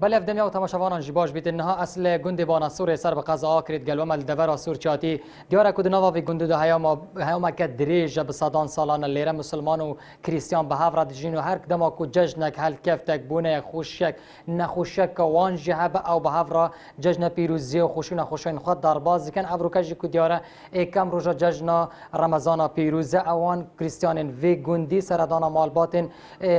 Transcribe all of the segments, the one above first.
بله اف دمیا و تماشاوانان جی باش بیتن ها اصل گند بان سور سر به قضا کرد گلو مل دورا سور چاتی دیار کد نوا و گند دو هیاما هیاما که دریج به صدان سالان لیره مسلمان و کریستیان به هفر دجین و هر کدما کو ججنک هل کفتک بونه خوشک نخوشک وان جی هبه او به هفر ججن پیروزی و خوشون خوشون خود در باز کن ابروکه جی کو دیاره کم روزا ججن رمضان پیروزه اوان کریستیان و گندی سردان مالباتن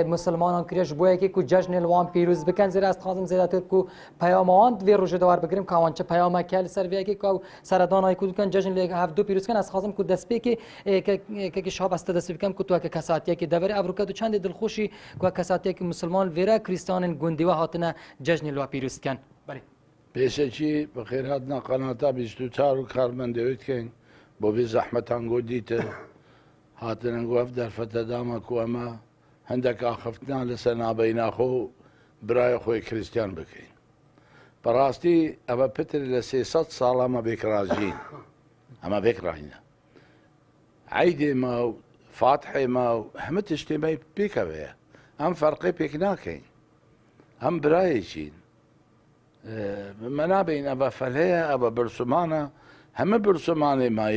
مسلمانان کریش بوه که کو ججن الوان پیروز بکن زیر است имза дод ку паёмаон ве рӯжедовар бигирем ку аванча паёма кел сар ве ки ку сарадонаи кӯ дукан ҷашн ле ҳав ду пирӯз кан аз хозим ку дастпе ки каки шоб аста дастпе кам ку ту ка касатия ки давери аврукад ду чанде дилхуши ку касатия ки мусулмон вера кристианин гундива ҳотина ҷашн ло пирӯз кан бале پێسەکی بە خێراتنا قەناتا 24 و کارمەندەوێت کەین بۆ بێ زەحمەتان گۆ دیتر هاتنەنگوەف دەرفەتەدامە کو ئەمە هەندێک ئاخفتنا لەسەر نابەی ناخۆ برای خوی کریستیان بکەین بەڕاستی اما پتر لە سێسە ساڵ ئەمە بێکڕاجین ئەمە بێکڕینە ما و فاتحێمە و بیکه بیه. هم فرقی فەرقی نکن. هم برای چین. اه، منابین ئەبە فەلەیە ئەبە برسومانە هەمە برسومانێ ما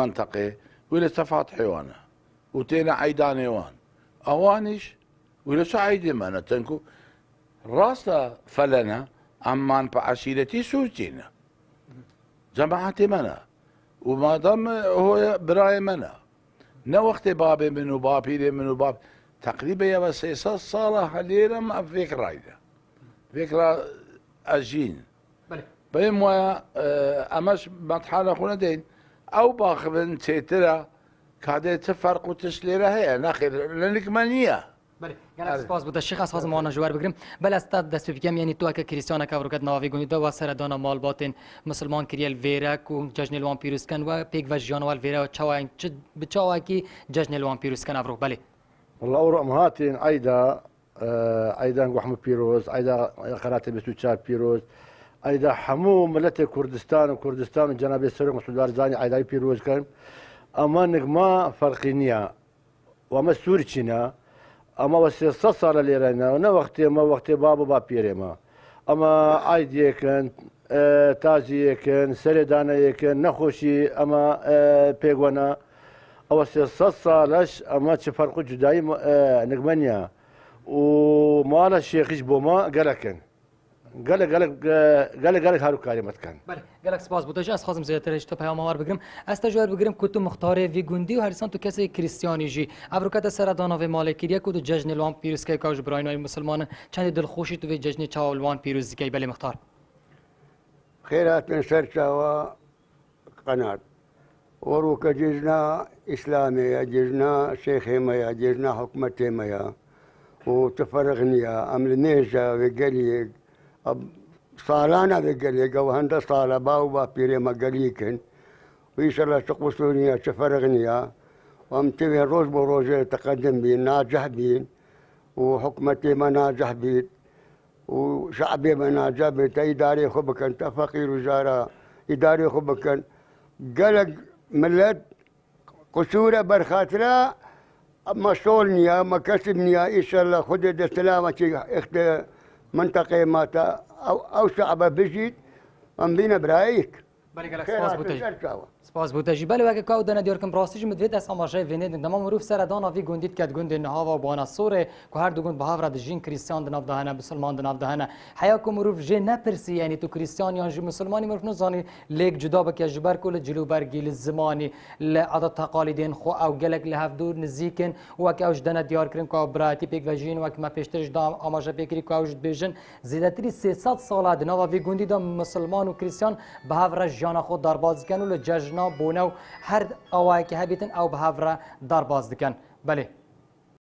منتەقێ ولا تفات حيوانه وتينا عيدان حيوان اوانش ولا آوانش ولی ما انا تنكو راسا فلنا عمان بعشيرتي سوجينا جماعتي منا وما دام هو براي منا نا وقت بابي منو بابي لي منو باب تقريبا يا بس صالة حليرة ما فيك رايدة فكرة أجين بله بهم اه، أمش مطحنة خونا دين أو باخبن تيترا كادت تفرق وتشليرا هي ناخذ لنك منيه بله گالاکسی سپاس بود شیخ از ما جوار بگیریم بل استاد دست بگم یعنی تو که کریستیانا کا ورکت ناوی گونی و سر دانا مال باتن مسلمان کریل ویرا کو ججن لوان کن و پیک و جانوال ویرا این چ بچاوا کی ججن لوان کن افرو بله والله اور مهاتين ایدا اه، ایدا وحمو پیروز ایدا قرات بیسو بسوتشا پیروز ایدا حمو ملت کردستان و کردستان جناب سر مسودار زاني ایدا پیروز کن اما نگما فرقینیا و وما سورتشنا ama siyasa sala lerayna ne vakti ma vakti babu ba pirema ama aydiyekin tajiyekin seredanayekin nexweşî ama pêgwana ewa siyasa saleş ama çi farqu cudayî e, nikmeniya û mala şêxî ji bo ma gelekin Galak galak galak galak her ukari matkan. Bale, galak spas butaje az xazım ziyatır işte peyamavar bigrim. Az tecrübe bigrim kutu muhtare vi gundi u harisan tu kese kristiyani ji. Avrukat sara dana ve malekiriye kutu jajne lwan piruz kay kaj braynay musliman çandi dil xoşi tu ve jajne çaw lwan piruz kay bale muhtar. Khairat min ser çawa qanat. Oru ka jizna İslamiye, jizna şeyhimiye, jizna hükümetiye. وتفرغني أمل نيجا وقالي अब सालाना दे صاله باو साला बाऊ बा पीरे मगलीकन ويسأل تقصوني تفرغني وامتبه روز بروز تقدم بي ناجح بي وحكمتي ما ناجح بي وشعبي ما ناجح بي اداري خبك أنت فقير وزارة إداري خبك قلق ملت قصورة برخاترة ما صولني ما كسبني إن شاء الله خذ سلامتي اختي منطقة ما أو شعبه بفيزيت أم بينا برايك سپاس بوده جی بله وگه که دنه دیار کم راستی جمع دوید از آماشه وینید ما مروف سر دانا وی گوندید که گوندی نها و بانا سوره که هر دو گوند بهاو را جین کریسیان دناف دهنه بسلمان دناف دهنه حیا که مروف جی نپرسی یعنی تو کریسیان یا جی مسلمانی مروف نزانی لیک جدا بکی جبر کل جلو برگی لزمانی لعدد دین خو او گلک لحف دور نزیکن وک اوش دیار کرن که پیک و جین ما پیشترش دام پیکری که بیجن 300 ساله وی مسلمان و جان خود دارباز کن و لججنا بونه و هر اوای که هبیتن او به هفره دارباز دکن بله